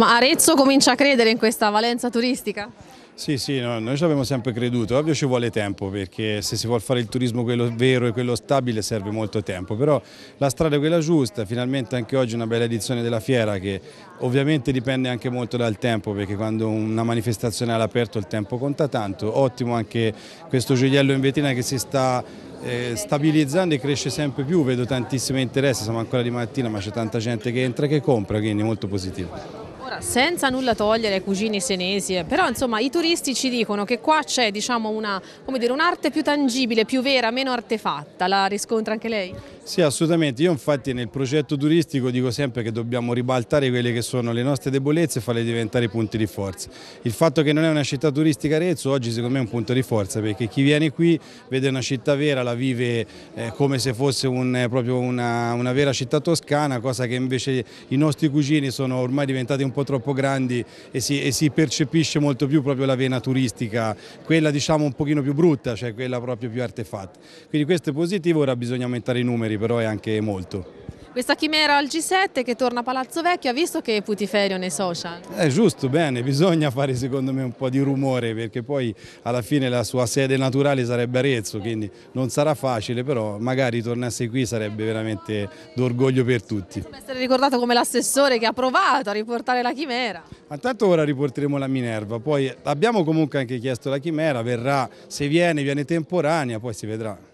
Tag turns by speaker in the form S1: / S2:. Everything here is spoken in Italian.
S1: Insomma, Arezzo comincia a credere in questa valenza turistica?
S2: Sì, sì, no, noi ci abbiamo sempre creduto, ovvio ci vuole tempo perché se si vuole fare il turismo quello vero e quello stabile serve molto tempo, però la strada è quella giusta, finalmente anche oggi una bella edizione della fiera che ovviamente dipende anche molto dal tempo perché quando una manifestazione è all'aperto il tempo conta tanto, ottimo anche questo gioiello in vetrina che si sta eh, stabilizzando e cresce sempre più, vedo tantissimo interesse, siamo ancora di mattina ma c'è tanta gente che entra e che compra, quindi molto positivo.
S1: Ora, senza nulla togliere ai cugini senesi, però insomma i turisti ci dicono che qua c'è diciamo, un'arte più tangibile, più vera, meno artefatta, la riscontra anche lei?
S2: Sì, assolutamente. Io infatti nel progetto turistico dico sempre che dobbiamo ribaltare quelle che sono le nostre debolezze e farle diventare punti di forza. Il fatto che non è una città turistica Arezzo oggi secondo me è un punto di forza perché chi viene qui vede una città vera, la vive eh, come se fosse un, eh, proprio una, una vera città toscana, cosa che invece i nostri cugini sono ormai diventati un po' po' troppo grandi e si, e si percepisce molto più proprio la vena turistica, quella diciamo un pochino più brutta, cioè quella proprio più artefatta. Quindi questo è positivo, ora bisogna aumentare i numeri, però è anche molto.
S1: Questa chimera al G7 che torna a Palazzo Vecchio ha visto che è putiferio nei social?
S2: È eh, giusto, bene, bisogna fare secondo me un po' di rumore perché poi alla fine la sua sede naturale sarebbe Arezzo, quindi non sarà facile, però magari tornasse qui sarebbe veramente d'orgoglio per tutti. Deve
S1: essere ricordato come l'assessore che ha provato a riportare la chimera.
S2: Ma tanto ora riporteremo la Minerva, poi abbiamo comunque anche chiesto la chimera, verrà, se viene, viene temporanea, poi si vedrà.